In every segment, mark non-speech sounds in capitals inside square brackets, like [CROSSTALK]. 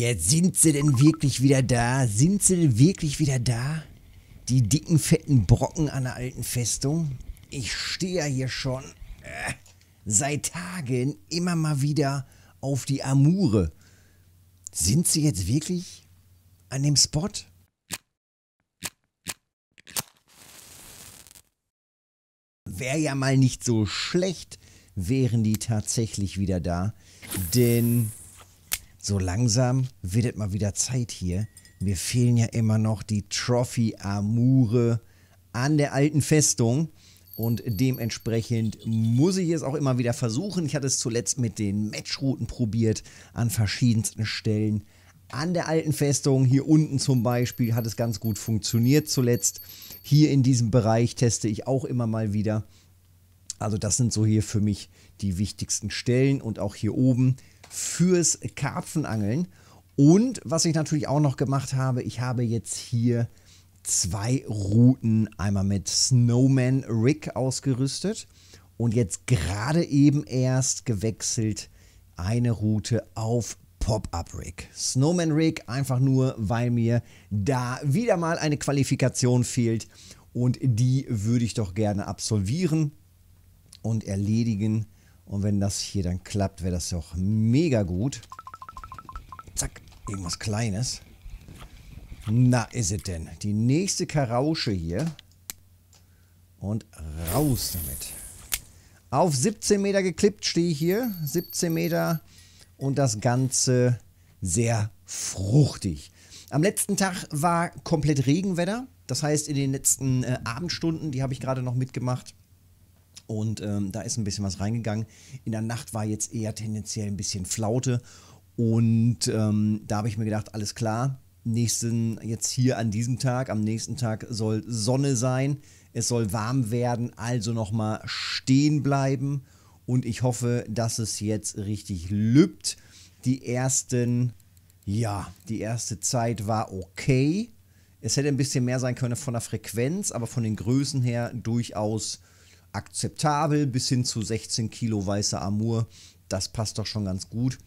Jetzt sind sie denn wirklich wieder da? Sind sie denn wirklich wieder da? Die dicken, fetten Brocken an der alten Festung? Ich stehe ja hier schon äh, seit Tagen immer mal wieder auf die Amure. Sind sie jetzt wirklich an dem Spot? Wäre ja mal nicht so schlecht, wären die tatsächlich wieder da. Denn so langsam wird es mal wieder Zeit hier. Mir fehlen ja immer noch die Trophy Amure an der alten Festung. Und dementsprechend muss ich es auch immer wieder versuchen. Ich hatte es zuletzt mit den Matchrouten probiert an verschiedensten Stellen. An der alten Festung, hier unten zum Beispiel, hat es ganz gut funktioniert zuletzt. Hier in diesem Bereich teste ich auch immer mal wieder. Also das sind so hier für mich die wichtigsten Stellen und auch hier oben fürs Karpfenangeln. Und was ich natürlich auch noch gemacht habe, ich habe jetzt hier zwei Routen einmal mit Snowman Rig ausgerüstet und jetzt gerade eben erst gewechselt eine Route auf Pop-Up Rig. Snowman Rig einfach nur, weil mir da wieder mal eine Qualifikation fehlt und die würde ich doch gerne absolvieren und erledigen und wenn das hier dann klappt, wäre das doch mega gut. Zack, irgendwas Kleines. Na, ist es denn. Die nächste Karausche hier. Und raus damit. Auf 17 Meter geklippt stehe ich hier. 17 Meter und das Ganze sehr fruchtig. Am letzten Tag war komplett Regenwetter. Das heißt, in den letzten äh, Abendstunden, die habe ich gerade noch mitgemacht, und ähm, da ist ein bisschen was reingegangen. In der Nacht war jetzt eher tendenziell ein bisschen Flaute. Und ähm, da habe ich mir gedacht, alles klar, nächsten, jetzt hier an diesem Tag, am nächsten Tag soll Sonne sein, es soll warm werden, also nochmal stehen bleiben. Und ich hoffe, dass es jetzt richtig lübt. Die ersten, ja, die erste Zeit war okay. Es hätte ein bisschen mehr sein können von der Frequenz, aber von den Größen her durchaus akzeptabel bis hin zu 16 Kilo weiße Amur. Das passt doch schon ganz gut.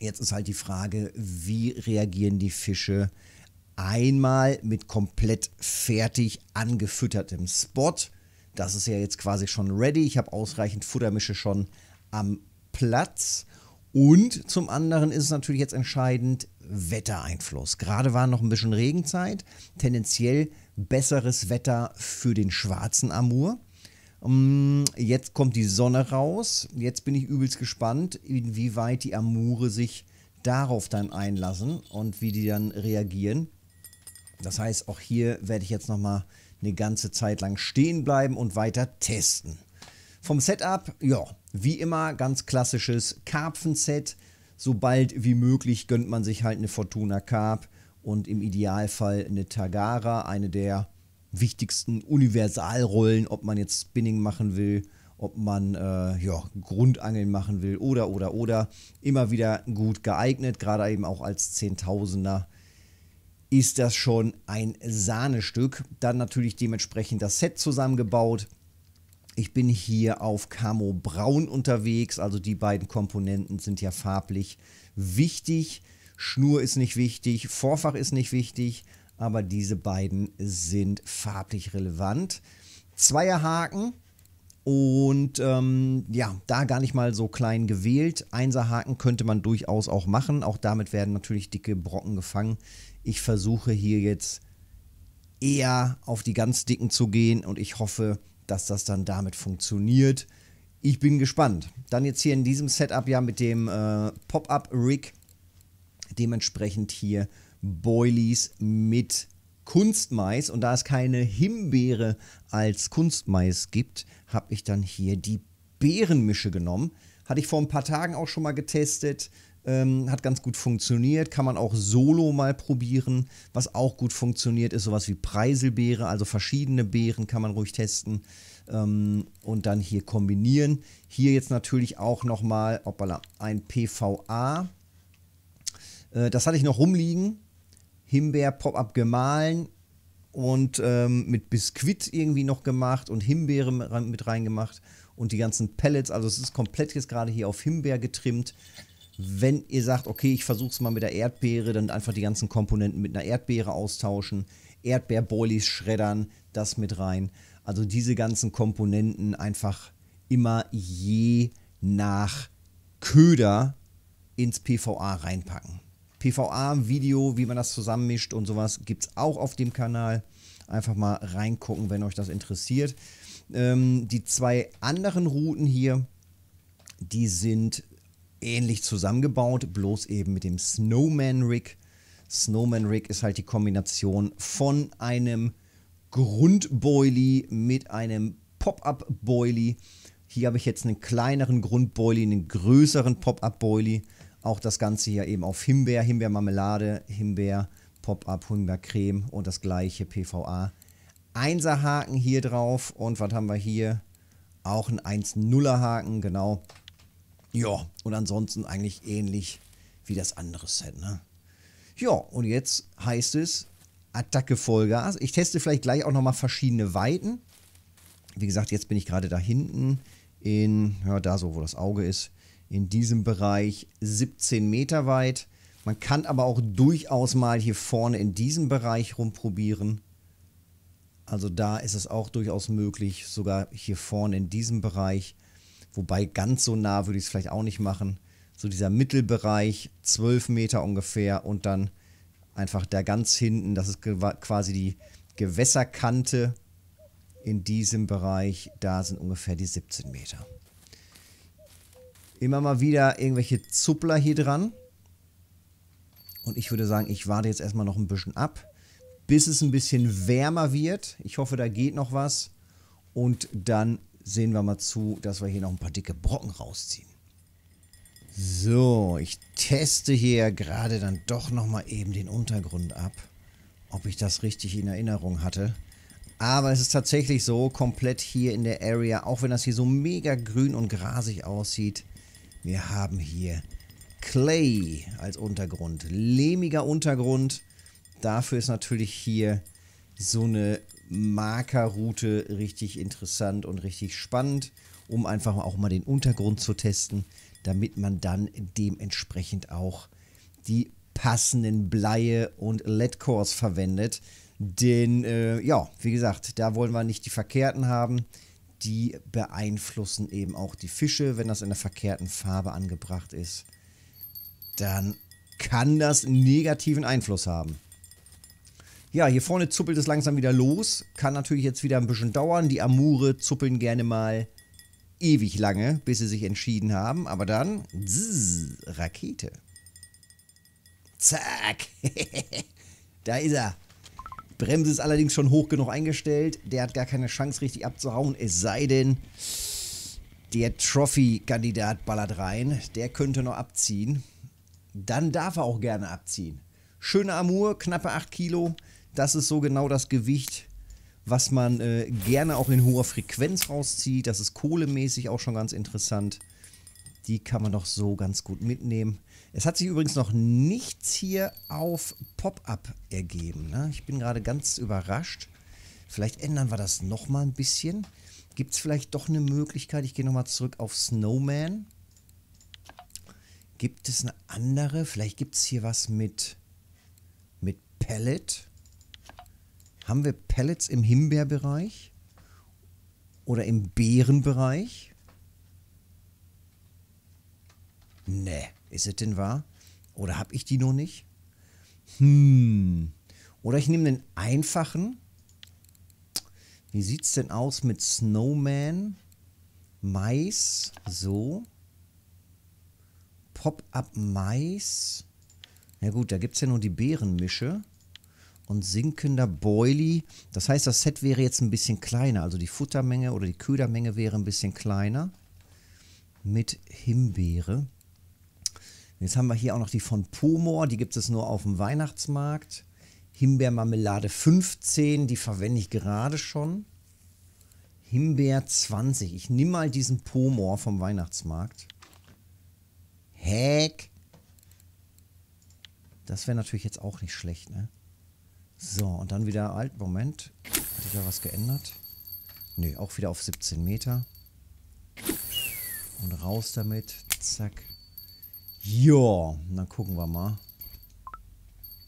Jetzt ist halt die Frage, wie reagieren die Fische einmal mit komplett fertig angefüttertem Spot. Das ist ja jetzt quasi schon ready. Ich habe ausreichend Futtermische schon am Platz. Und zum anderen ist es natürlich jetzt entscheidend Wettereinfluss. Gerade war noch ein bisschen Regenzeit, tendenziell besseres Wetter für den schwarzen Amur. Mm, jetzt kommt die Sonne raus. Jetzt bin ich übelst gespannt, inwieweit die Amure sich darauf dann einlassen und wie die dann reagieren. Das heißt, auch hier werde ich jetzt nochmal eine ganze Zeit lang stehen bleiben und weiter testen. Vom Setup, ja, wie immer ganz klassisches Karpfenset. Sobald wie möglich gönnt man sich halt eine Fortuna Carp und im Idealfall eine Tagara, eine der wichtigsten Universalrollen, ob man jetzt Spinning machen will, ob man äh, ja, Grundangeln machen will oder, oder, oder. Immer wieder gut geeignet, gerade eben auch als Zehntausender ist das schon ein Sahnestück. Dann natürlich dementsprechend das Set zusammengebaut. Ich bin hier auf Camo Braun unterwegs, also die beiden Komponenten sind ja farblich wichtig. Schnur ist nicht wichtig, Vorfach ist nicht wichtig aber diese beiden sind farblich relevant. Zweierhaken und ähm, ja, da gar nicht mal so klein gewählt. Einserhaken könnte man durchaus auch machen. Auch damit werden natürlich dicke Brocken gefangen. Ich versuche hier jetzt eher auf die ganz dicken zu gehen und ich hoffe, dass das dann damit funktioniert. Ich bin gespannt. Dann jetzt hier in diesem Setup ja mit dem äh, Pop-Up-Rig dementsprechend hier Boilies mit Kunstmais. Und da es keine Himbeere als Kunstmais gibt, habe ich dann hier die Beerenmische genommen. Hatte ich vor ein paar Tagen auch schon mal getestet. Ähm, hat ganz gut funktioniert. Kann man auch solo mal probieren. Was auch gut funktioniert, ist sowas wie Preiselbeere. Also verschiedene Beeren kann man ruhig testen ähm, und dann hier kombinieren. Hier jetzt natürlich auch nochmal ein PVA. Äh, das hatte ich noch rumliegen. Himbeer-Pop-Up gemahlen und ähm, mit Biskuit irgendwie noch gemacht und Himbeere mit reingemacht und die ganzen Pellets. Also es ist komplett jetzt gerade hier auf Himbeer getrimmt. Wenn ihr sagt, okay, ich versuche es mal mit der Erdbeere, dann einfach die ganzen Komponenten mit einer Erdbeere austauschen, Erdbeerboilies schreddern, das mit rein. Also diese ganzen Komponenten einfach immer je nach Köder ins PVA reinpacken. PVA-Video, wie man das zusammenmischt und sowas, gibt es auch auf dem Kanal. Einfach mal reingucken, wenn euch das interessiert. Ähm, die zwei anderen Routen hier, die sind ähnlich zusammengebaut, bloß eben mit dem Snowman Rig. Snowman Rig ist halt die Kombination von einem Grundboilie mit einem Pop-up Boilie. Hier habe ich jetzt einen kleineren Grundboilie, einen größeren Pop-up Boilie auch das Ganze hier eben auf Himbeer, Himbeermarmelade, Himbeer Pop-up, Himbeercreme und das gleiche PVA. Einserhaken hier drauf und was haben wir hier? Auch ein 1-0er Haken, genau. Ja, und ansonsten eigentlich ähnlich wie das andere Set, ne? Ja, und jetzt heißt es Attacke Vollgas. Ich teste vielleicht gleich auch nochmal verschiedene Weiten. Wie gesagt, jetzt bin ich gerade da hinten in, ja, da so, wo das Auge ist in diesem Bereich 17 Meter weit. Man kann aber auch durchaus mal hier vorne in diesem Bereich rumprobieren. Also da ist es auch durchaus möglich, sogar hier vorne in diesem Bereich. Wobei ganz so nah würde ich es vielleicht auch nicht machen. So dieser Mittelbereich, 12 Meter ungefähr und dann einfach da ganz hinten, das ist quasi die Gewässerkante in diesem Bereich, da sind ungefähr die 17 Meter immer mal wieder irgendwelche Zuppler hier dran. Und ich würde sagen, ich warte jetzt erstmal noch ein bisschen ab, bis es ein bisschen wärmer wird. Ich hoffe, da geht noch was. Und dann sehen wir mal zu, dass wir hier noch ein paar dicke Brocken rausziehen. So, ich teste hier gerade dann doch nochmal eben den Untergrund ab, ob ich das richtig in Erinnerung hatte. Aber es ist tatsächlich so, komplett hier in der Area, auch wenn das hier so mega grün und grasig aussieht, wir haben hier Clay als Untergrund. Lehmiger Untergrund. Dafür ist natürlich hier so eine Markerroute richtig interessant und richtig spannend, um einfach auch mal den Untergrund zu testen, damit man dann dementsprechend auch die passenden Bleie und Leadcores verwendet. Denn, äh, ja, wie gesagt, da wollen wir nicht die Verkehrten haben die beeinflussen eben auch die Fische. Wenn das in der verkehrten Farbe angebracht ist, dann kann das negativen Einfluss haben. Ja, hier vorne zuppelt es langsam wieder los. Kann natürlich jetzt wieder ein bisschen dauern. Die Amure zuppeln gerne mal ewig lange, bis sie sich entschieden haben. Aber dann, zzz, Rakete. Zack. [LAUGHS] da ist er. Bremse ist allerdings schon hoch genug eingestellt. Der hat gar keine Chance, richtig abzuhauen. Es sei denn, der Trophy-Kandidat ballert rein. Der könnte noch abziehen. Dann darf er auch gerne abziehen. Schöne Amur, knappe 8 Kilo. Das ist so genau das Gewicht, was man äh, gerne auch in hoher Frequenz rauszieht. Das ist kohlemäßig auch schon ganz interessant. Die kann man doch so ganz gut mitnehmen. Es hat sich übrigens noch nichts hier auf Pop-up ergeben. Ne? Ich bin gerade ganz überrascht. Vielleicht ändern wir das nochmal ein bisschen. Gibt es vielleicht doch eine Möglichkeit? Ich gehe nochmal zurück auf Snowman. Gibt es eine andere? Vielleicht gibt es hier was mit, mit Pellet. Haben wir Pellets im Himbeerbereich? Oder im Beerenbereich? Nee, ist es denn wahr? Oder habe ich die noch nicht? Hm. Oder ich nehme den einfachen. Wie sieht es denn aus mit Snowman? Mais, so. Pop-up Mais. Na ja gut, da gibt es ja nur die Beerenmische. Und sinkender Boily. Das heißt, das Set wäre jetzt ein bisschen kleiner. Also die Futtermenge oder die Ködermenge wäre ein bisschen kleiner. Mit Himbeere jetzt haben wir hier auch noch die von Pomor, die gibt es nur auf dem Weihnachtsmarkt. Himbeermarmelade 15, die verwende ich gerade schon. Himbeer 20. Ich nehme mal diesen Pomor vom Weihnachtsmarkt. Heck. Das wäre natürlich jetzt auch nicht schlecht, ne? So, und dann wieder alt. Moment. Hat sich da was geändert? Ne, auch wieder auf 17 Meter. Und raus damit. Zack. Ja, dann gucken wir mal.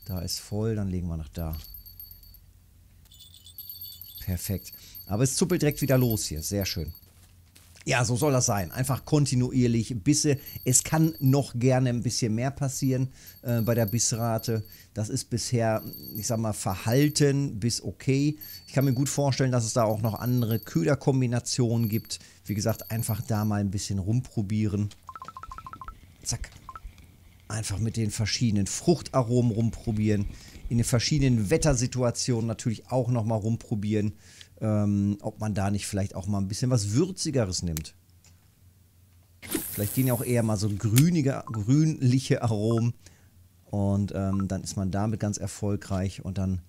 Da ist voll, dann legen wir nach da. Perfekt. Aber es zuppelt direkt wieder los hier. Sehr schön. Ja, so soll das sein. Einfach kontinuierlich Bisse. Es kann noch gerne ein bisschen mehr passieren äh, bei der Bissrate. Das ist bisher, ich sag mal, verhalten bis okay. Ich kann mir gut vorstellen, dass es da auch noch andere Köderkombinationen gibt. Wie gesagt, einfach da mal ein bisschen rumprobieren. Zack einfach mit den verschiedenen Fruchtaromen rumprobieren, in den verschiedenen Wettersituationen natürlich auch nochmal rumprobieren, ähm, ob man da nicht vielleicht auch mal ein bisschen was Würzigeres nimmt. Vielleicht gehen ja auch eher mal so grünige, grünliche Aromen und ähm, dann ist man damit ganz erfolgreich und dann,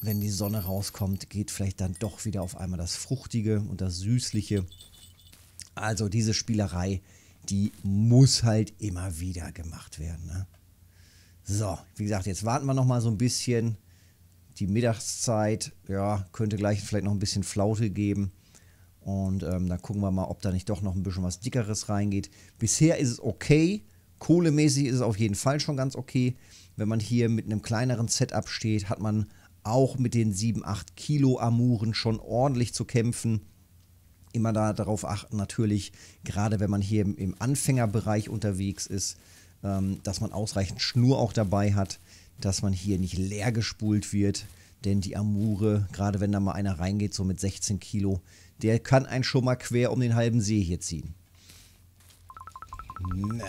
wenn die Sonne rauskommt, geht vielleicht dann doch wieder auf einmal das Fruchtige und das Süßliche. Also diese Spielerei die muss halt immer wieder gemacht werden. Ne? So, wie gesagt, jetzt warten wir noch mal so ein bisschen. Die Mittagszeit, ja, könnte gleich vielleicht noch ein bisschen Flaute geben. Und ähm, dann gucken wir mal, ob da nicht doch noch ein bisschen was Dickeres reingeht. Bisher ist es okay. Kohlemäßig ist es auf jeden Fall schon ganz okay. Wenn man hier mit einem kleineren Setup steht, hat man auch mit den 7-8 Kilo Amuren schon ordentlich zu kämpfen immer da darauf achten, natürlich, gerade wenn man hier im, Anfängerbereich unterwegs ist, ähm, dass man ausreichend Schnur auch dabei hat, dass man hier nicht leer gespult wird. Denn die Amure, gerade wenn da mal einer reingeht, so mit 16 Kilo, der kann einen schon mal quer um den halben See hier ziehen. Na.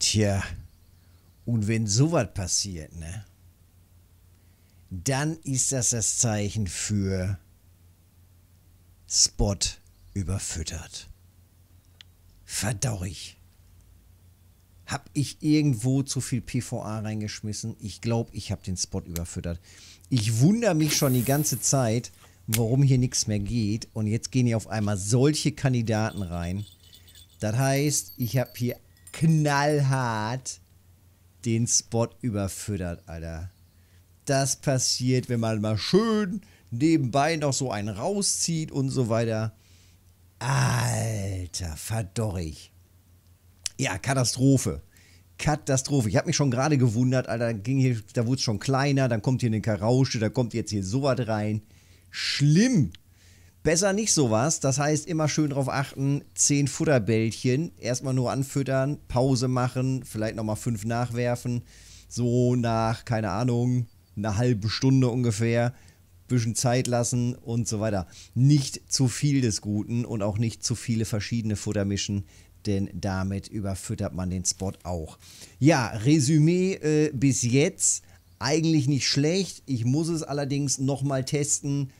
Tja. Und wenn sowas passiert, ne, dann ist das das Zeichen für Spot überfüttert. Verdaurig. Hab ich irgendwo zu viel PVA reingeschmissen? Ich glaube, ich habe den Spot überfüttert. Ich wundere mich schon die ganze Zeit, warum hier nichts mehr geht. Und jetzt gehen hier auf einmal solche Kandidaten rein. Das heißt, ich habe hier knallhart den Spot überfüttert, Alter. Das passiert, wenn man mal schön nebenbei noch so einen rauszieht und so weiter. Alter, verdorrig. Ja, Katastrophe. Katastrophe. Ich habe mich schon gerade gewundert, Alter, ging hier, da wurde es schon kleiner, dann kommt hier eine Karausche, da kommt jetzt hier sowas rein. Schlimm. Besser nicht sowas. Das heißt, immer schön darauf achten, zehn Futterbällchen, erstmal nur anfüttern, Pause machen, vielleicht nochmal fünf nachwerfen. So nach, keine Ahnung, eine halbe Stunde ungefähr. Bisschen Zeit lassen und so weiter. Nicht zu viel des Guten und auch nicht zu viele verschiedene Futter mischen, denn damit überfüttert man den Spot auch. Ja, Resümee äh, bis jetzt eigentlich nicht schlecht. Ich muss es allerdings nochmal testen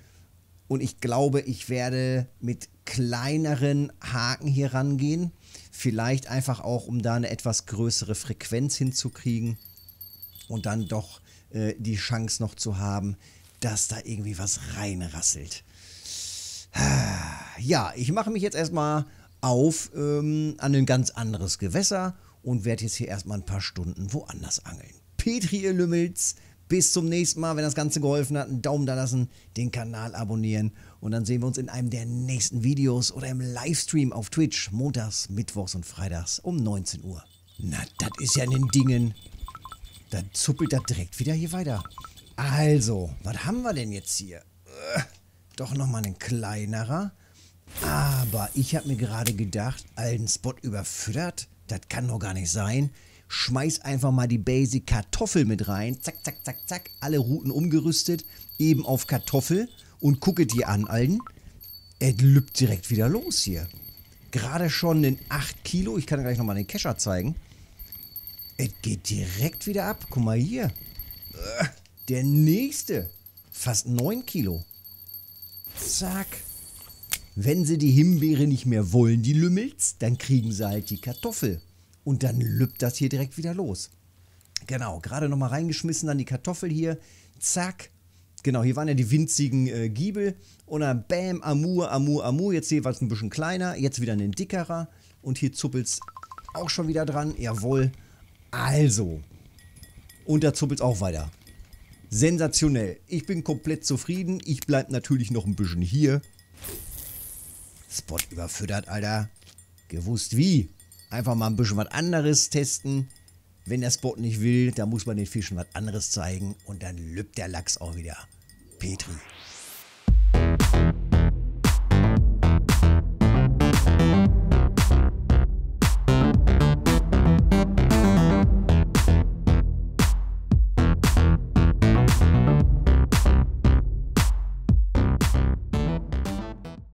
und ich glaube, ich werde mit kleineren Haken hier rangehen. Vielleicht einfach auch, um da eine etwas größere Frequenz hinzukriegen und dann doch äh, die Chance noch zu haben, dass da irgendwie was reinrasselt. Ja, ich mache mich jetzt erstmal auf ähm, an ein ganz anderes Gewässer und werde jetzt hier erstmal ein paar Stunden woanders angeln. Petri, ihr Lümmels, bis zum nächsten Mal, wenn das Ganze geholfen hat, einen Daumen da lassen, den Kanal abonnieren und dann sehen wir uns in einem der nächsten Videos oder im Livestream auf Twitch, montags, mittwochs und freitags um 19 Uhr. Na, das ist ja in den Dingen. Dann zuppelt das direkt wieder hier weiter. Also, was haben wir denn jetzt hier? Äh, doch nochmal ein kleinerer. Aber ich habe mir gerade gedacht, alten Spot überfüttert? Das kann doch gar nicht sein schmeiß einfach mal die Basic Kartoffel mit rein. Zack, zack, zack, zack. Alle Routen umgerüstet, eben auf Kartoffel und gucket die an, allen. Es lübt direkt wieder los hier. Gerade schon den 8 Kilo. Ich kann gleich nochmal den Kescher zeigen. Es geht direkt wieder ab. Guck mal hier. Äh, der nächste. Fast 9 Kilo. Zack. Wenn sie die Himbeere nicht mehr wollen, die Lümmels, dann kriegen sie halt die Kartoffel und dann lüppt das hier direkt wieder los. Genau, gerade nochmal reingeschmissen, dann die Kartoffel hier, zack. Genau, hier waren ja die winzigen äh, Giebel und dann bam, Amur, Amur, Amur. Jetzt jeweils ein bisschen kleiner, jetzt wieder ein dickerer und hier zuppelt es auch schon wieder dran. Jawohl. Also. Und da zuppelt es auch weiter. Sensationell. Ich bin komplett zufrieden. Ich bleibe natürlich noch ein bisschen hier. Spot überfüttert, Alter. Gewusst wie. Einfach mal ein bisschen was anderes testen. Wenn der Spot nicht will, dann muss man den Fischen was anderes zeigen und dann lübt der Lachs auch wieder. Petri.